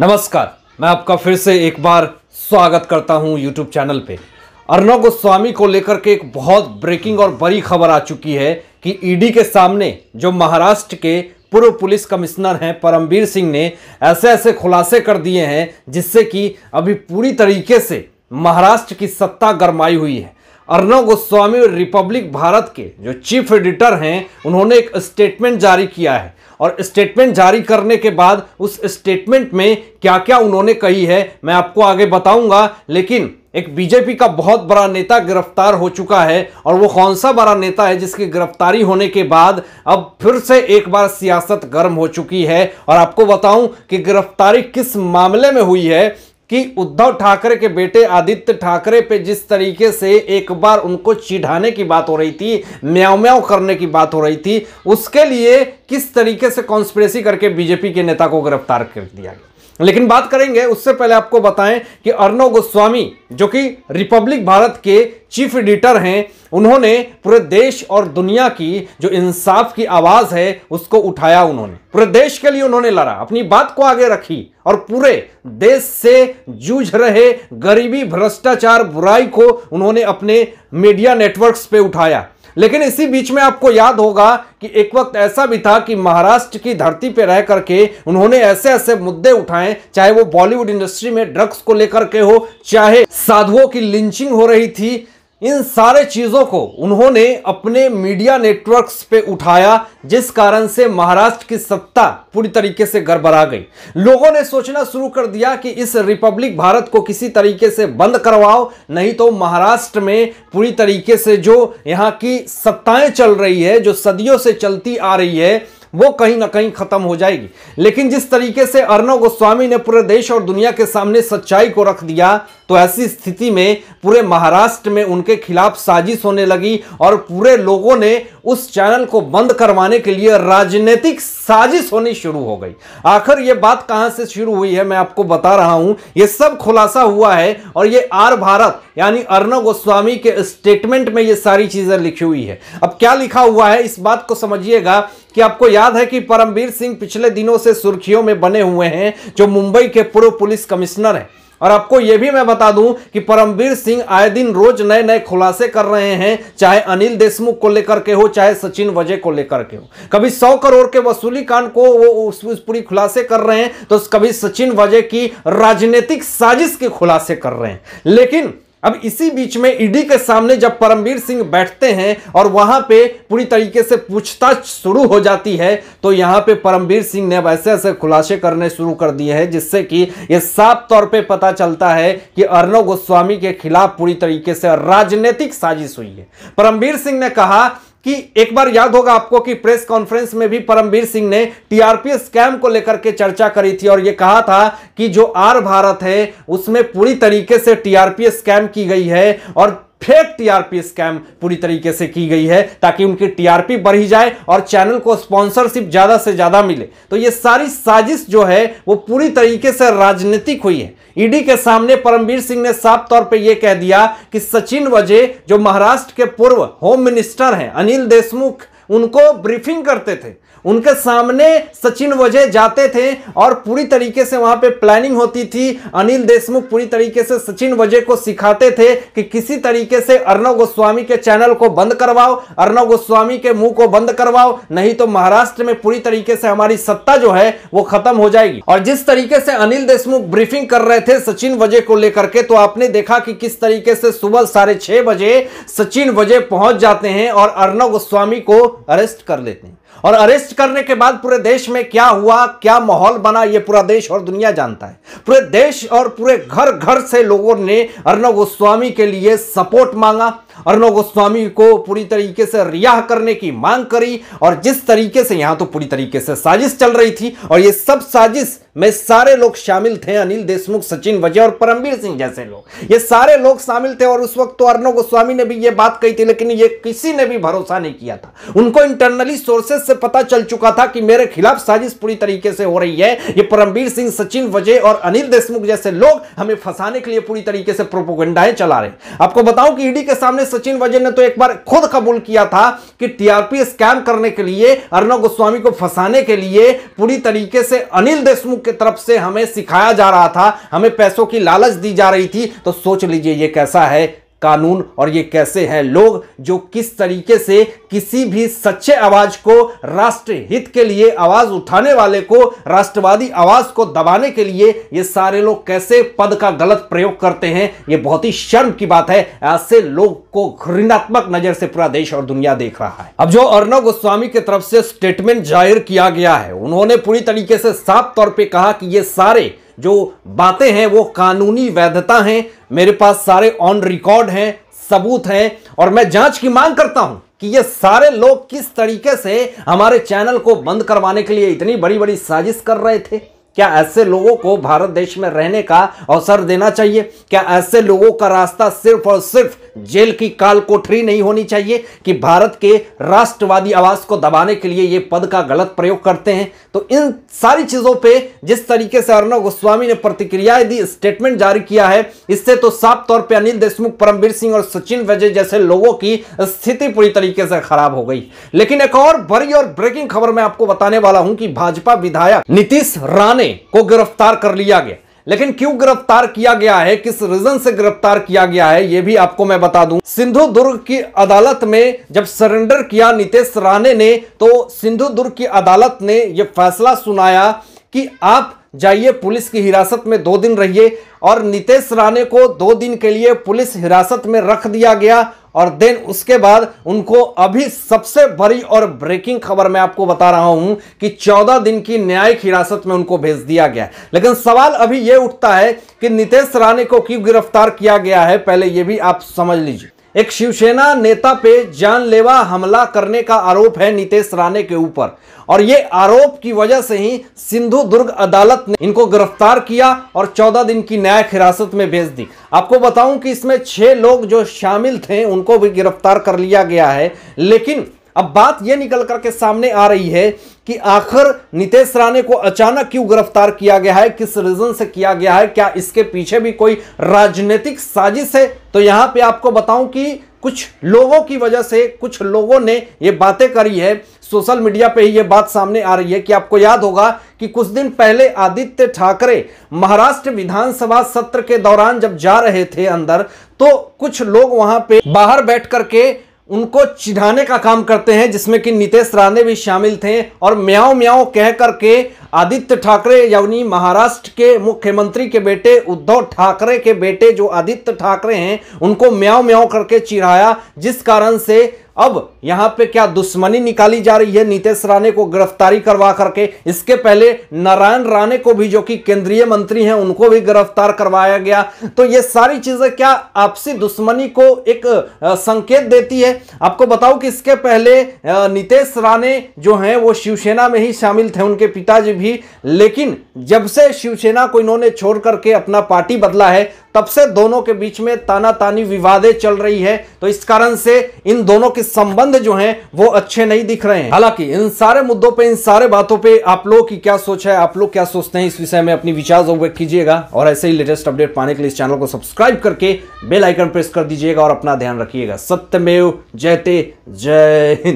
नमस्कार मैं आपका फिर से एक बार स्वागत करता हूं यूट्यूब चैनल पे अर्णव गोस्वामी को लेकर के एक बहुत ब्रेकिंग और बड़ी खबर आ चुकी है कि ईडी e के सामने जो महाराष्ट्र के पूर्व पुलिस कमिश्नर हैं परमवीर सिंह ने ऐसे ऐसे खुलासे कर दिए हैं जिससे कि अभी पूरी तरीके से महाराष्ट्र की सत्ता गरमाई हुई है अर्णव गोस्वामी और रिपब्लिक भारत के जो चीफ एडिटर हैं उन्होंने एक स्टेटमेंट जारी किया है और स्टेटमेंट जारी करने के बाद उस स्टेटमेंट में क्या क्या उन्होंने कही है मैं आपको आगे बताऊंगा लेकिन एक बीजेपी का बहुत बड़ा नेता गिरफ्तार हो चुका है और वो कौन सा बड़ा नेता है जिसकी गिरफ्तारी होने के बाद अब फिर से एक बार सियासत गर्म हो चुकी है और आपको बताऊं कि गिरफ्तारी किस मामले में हुई है कि उद्धव ठाकरे के बेटे आदित्य ठाकरे पे जिस तरीके से एक बार उनको चिढ़ाने की बात हो रही थी म्याव म्याव करने की बात हो रही थी उसके लिए किस तरीके से कॉन्स्परेसी करके बीजेपी के नेता को गिरफ्तार कर दिया गया लेकिन बात करेंगे उससे पहले आपको बताएं कि अर्णव गोस्वामी जो कि रिपब्लिक भारत के चीफ एडिटर हैं उन्होंने पूरे देश और दुनिया की जो इंसाफ की आवाज़ है उसको उठाया उन्होंने पूरे देश के लिए उन्होंने लड़ा अपनी बात को आगे रखी और पूरे देश से जूझ रहे गरीबी भ्रष्टाचार बुराई को उन्होंने अपने मीडिया नेटवर्क्स पे उठाया लेकिन इसी बीच में आपको याद होगा कि एक वक्त ऐसा भी था कि महाराष्ट्र की धरती पर रह करके उन्होंने ऐसे ऐसे मुद्दे उठाए चाहे वो बॉलीवुड इंडस्ट्री में ड्रग्स को लेकर के हो चाहे साधुओं की लिंचिंग हो रही थी इन सारे चीज़ों को उन्होंने अपने मीडिया नेटवर्क्स पे उठाया जिस कारण से महाराष्ट्र की सत्ता पूरी तरीके से गड़बड़ा गई लोगों ने सोचना शुरू कर दिया कि इस रिपब्लिक भारत को किसी तरीके से बंद करवाओ नहीं तो महाराष्ट्र में पूरी तरीके से जो यहाँ की सत्ताएं चल रही है जो सदियों से चलती आ रही है वो कहीं ना कहीं खत्म हो जाएगी लेकिन जिस तरीके से अर्णव गोस्वामी ने पूरे देश और दुनिया के सामने सच्चाई को रख दिया तो ऐसी स्थिति में पूरे महाराष्ट्र में उनके खिलाफ साजिश होने लगी और पूरे लोगों ने उस चैनल को बंद करवाने के लिए राजनीतिक साजिश होनी शुरू हो गई आखिर यह बात कहां से शुरू हुई है मैं आपको बता रहा हूं यह सब खुलासा हुआ है और ये आर भारत यानी अर्णव गोस्वामी के स्टेटमेंट में यह सारी चीजें लिखी हुई है अब क्या लिखा हुआ है इस बात को समझिएगा कि आपको याद है कि परमवीर सिंह पिछले दिनों से सुर्खियों में बने हुए हैं जो मुंबई के पूर्व पुलिस कमिश्नर हैं और आपको यह भी मैं बता दूं कि परमवीर सिंह आए दिन रोज नए नए खुलासे कर रहे हैं चाहे अनिल देशमुख को लेकर के हो चाहे सचिन वजय को लेकर के हो कभी सौ करोड़ के वसूली कांड को वो उस, उस पूरी खुलासे कर रहे हैं तो कभी सचिन वजय की राजनीतिक साजिश के खुलासे कर रहे हैं लेकिन अब इसी बीच में ईडी के सामने जब परमवीर सिंह बैठते हैं और वहां पे पूरी तरीके से पूछताछ शुरू हो जाती है तो यहां पे परमवीर सिंह ने अब ऐसे ऐसे खुलासे करने शुरू कर दिए हैं जिससे कि यह साफ तौर पे पता चलता है कि अर्णव गोस्वामी के खिलाफ पूरी तरीके से राजनीतिक साजिश हुई है परमवीर सिंह ने कहा कि एक बार याद होगा आपको कि प्रेस कॉन्फ्रेंस में भी परमवीर सिंह ने टीआरपी स्कैम को लेकर के चर्चा करी थी और यह कहा था कि जो आर भारत है उसमें पूरी तरीके से टीआरपी स्कैम की गई है और फेक टीआरपी स्कैम पूरी तरीके से की गई है ताकि उनकी टीआरपी बढ़ी जाए और चैनल को स्पॉन्सरशिप ज्यादा से ज्यादा मिले तो ये सारी साजिश जो है वो पूरी तरीके से राजनीतिक हुई है ईडी e के सामने परमवीर सिंह ने साफ तौर पे ये कह दिया कि सचिन वजे जो महाराष्ट्र के पूर्व होम मिनिस्टर हैं अनिल देशमुख उनको ब्रीफिंग करते थे उनके सामने सचिन वजह जाते थे और पूरी तरीके से वहां पे प्लानिंग होती थी अनिल देशमुख पूरी तरीके से सचिन वजह को सिखाते थे कि किसी तरीके से अर्नव गोस्वामी के चैनल को बंद करवाओ अर्नव गोस्वामी के मुंह को बंद करवाओ नहीं तो महाराष्ट्र में पूरी तरीके से हमारी सत्ता जो है वो खत्म हो जाएगी और जिस तरीके से अनिल देशमुख ब्रीफिंग कर रहे थे सचिन वजह को लेकर के तो आपने देखा कि किस तरीके से सुबह साढ़े छह बजे सचिन वजह पहुंच जाते हैं और अर्नव गोस्वामी को अरेस्ट कर लेते हैं और अरेस्ट करने के बाद पूरे देश में क्या हुआ क्या माहौल बना ये पूरा देश और दुनिया जानता है पूरे देश और पूरे घर घर से लोगों ने अर्नब गोस्वामी के लिए सपोर्ट मांगा अर्णव गोस्वामी को पूरी तरीके से रिहा करने की मांग करी और जिस तरीके से यहां तो पूरी तरीके से साजिश चल रही थी और ये सब साजिश में सारे लोग शामिल थे अनिल देशमुख सचिन वजय और परमवीर सिंह जैसे लोग ये सारे लोग शामिल थे और उस वक्त तो अर्णव गोस्वामी ने भी ये बात कही थी लेकिन ये किसी ने भी भरोसा नहीं किया था उनको इंटरनली सोर्सेज से पता चल चुका था कि मेरे खिलाफ साजिश पूरी तरीके से हो रही है ये परमवीर सिंह सचिन वजय और अनिल देशमुख जैसे लोग हमें फंसाने के लिए पूरी तरीके से प्रोपोगंडाएं चला रहे आपको बताऊं कि ईडी के सामने सचिन वजन ने तो एक बार खुद कबूल किया था कि टीआरपी स्कैम करने के लिए अर्नब गोस्वामी को फंसाने के लिए पूरी तरीके से अनिल देशमुख की तरफ से हमें सिखाया जा रहा था हमें पैसों की लालच दी जा रही थी तो सोच लीजिए यह कैसा है कानून और ये कैसे हैं लोग जो किस तरीके से किसी भी सच्चे आवाज को राष्ट्र हित के लिए आवाज उठाने वाले को राष्ट्रवादी आवाज को दबाने के लिए ये सारे लोग कैसे पद का गलत प्रयोग करते हैं ये बहुत ही शर्म की बात है ऐसे लोग को घृणात्मक नजर से पूरा देश और दुनिया देख रहा है अब जो अर्णव गोस्वामी की तरफ से स्टेटमेंट जाहिर किया गया है उन्होंने पूरी तरीके से साफ तौर पर कहा कि ये सारे जो बातें हैं वो कानूनी वैधता हैं मेरे पास सारे ऑन रिकॉर्ड हैं सबूत हैं और मैं जांच की मांग करता हूं कि ये सारे लोग किस तरीके से हमारे चैनल को बंद करवाने के लिए इतनी बड़ी बड़ी साजिश कर रहे थे क्या ऐसे लोगों को भारत देश में रहने का अवसर देना चाहिए क्या ऐसे लोगों का रास्ता सिर्फ और सिर्फ जेल की काल कोठरी नहीं होनी चाहिए कि भारत के राष्ट्रवादी आवास को दबाने के लिए ये पद का गलत प्रयोग करते हैं तो इन सारी चीजों पे जिस तरीके से अर्णव गोस्वामी ने प्रतिक्रिया दी स्टेटमेंट जारी किया है इससे तो साफ तौर पर अनिल देशमुख परमवीर सिंह और सचिन वजय जैसे लोगों की स्थिति पूरी तरीके से खराब हो गई लेकिन एक और बड़ी और ब्रेकिंग खबर मैं आपको बताने वाला हूं कि भाजपा विधायक नीतीश राणे वाले को गिरफ्तार कर लिया गया लेकिन क्यों गिरफ्तार किया गया है किस रीजन से गिरफ्तार किया गया है यह भी आपको मैं बता दूं सिंधु दुर्ग की अदालत में जब सरेंडर किया नितेश राणे ने तो सिंधु दुर्ग की अदालत ने यह फैसला सुनाया कि आप जाइए पुलिस की हिरासत में दो दिन रहिए और नितेश राणे को दो दिन के लिए पुलिस हिरासत में रख दिया गया और देन उसके बाद उनको अभी सबसे बड़ी और ब्रेकिंग खबर मैं आपको बता रहा हूं कि 14 दिन की न्यायिक हिरासत में उनको भेज दिया गया लेकिन सवाल अभी यह उठता है कि नितेश राणे को क्यों गिरफ्तार किया गया है पहले यह भी आप समझ लीजिए एक शिवसेना नेता पे जानलेवा हमला करने का आरोप है नीतेश राणे के ऊपर और ये आरोप की वजह से ही सिंधु दुर्ग अदालत ने इनको गिरफ्तार किया और 14 दिन की न्यायिक हिरासत में भेज दी आपको बताऊं कि इसमें छह लोग जो शामिल थे उनको भी गिरफ्तार कर लिया गया है लेकिन अब बात यह निकल करके सामने आ रही है कि आखिर नितेश राणे को अचानक क्यों गिरफ्तार किया गया है किस रीजन से किया गया है क्या इसके पीछे भी कोई राजनीतिक साजिश है तो यहां पे आपको बताऊं कि कुछ लोगों की वजह से कुछ लोगों ने ये बातें करी है सोशल मीडिया पे ही ये बात सामने आ रही है कि आपको याद होगा कि कुछ दिन पहले आदित्य ठाकरे महाराष्ट्र विधानसभा सत्र के दौरान जब जा रहे थे अंदर तो कुछ लोग वहां पे बाहर बैठ करके उनको चिढ़ाने का काम करते हैं जिसमें कि नितेश राणे भी शामिल थे और म्याओ म्याओ कह करके आदित्य ठाकरे यानी महाराष्ट्र के मुख्यमंत्री के बेटे उद्धव ठाकरे के बेटे जो आदित्य ठाकरे हैं उनको म्याओ म्याओ करके चिढ़ाया जिस कारण से अब यहां पे क्या दुश्मनी निकाली जा रही है नीतीश राणे को गिरफ्तारी करवा करके इसके पहले नारायण राणे को भी जो कि केंद्रीय मंत्री हैं उनको भी गिरफ्तार करवाया गया तो ये सारी चीजें क्या आपसी दुश्मनी को एक संकेत देती है आपको बताऊं कि इसके पहले नीतीश राणे जो हैं वो शिवसेना में ही शामिल थे उनके पिताजी भी लेकिन जब से शिवसेना को इन्होंने छोड़ करके अपना पार्टी बदला है तब से दोनों के बीच में ताना तानी विवादें चल रही है तो इस कारण से इन दोनों के संबंध जो हैं वो अच्छे नहीं दिख रहे हैं हालांकि इन सारे मुद्दों पे इन सारे बातों पे आप लोग की क्या सोच है आप लोग क्या सोचते हैं इस विषय में अपनी विचार व्यक्त कीजिएगा और ऐसे ही लेटेस्ट अपडेट पाने के लिए इस चैनल को सब्सक्राइब करके बेलाइकन प्रेस कर दीजिएगा और अपना ध्यान रखिएगा सत्यमेव जयते जय हिंद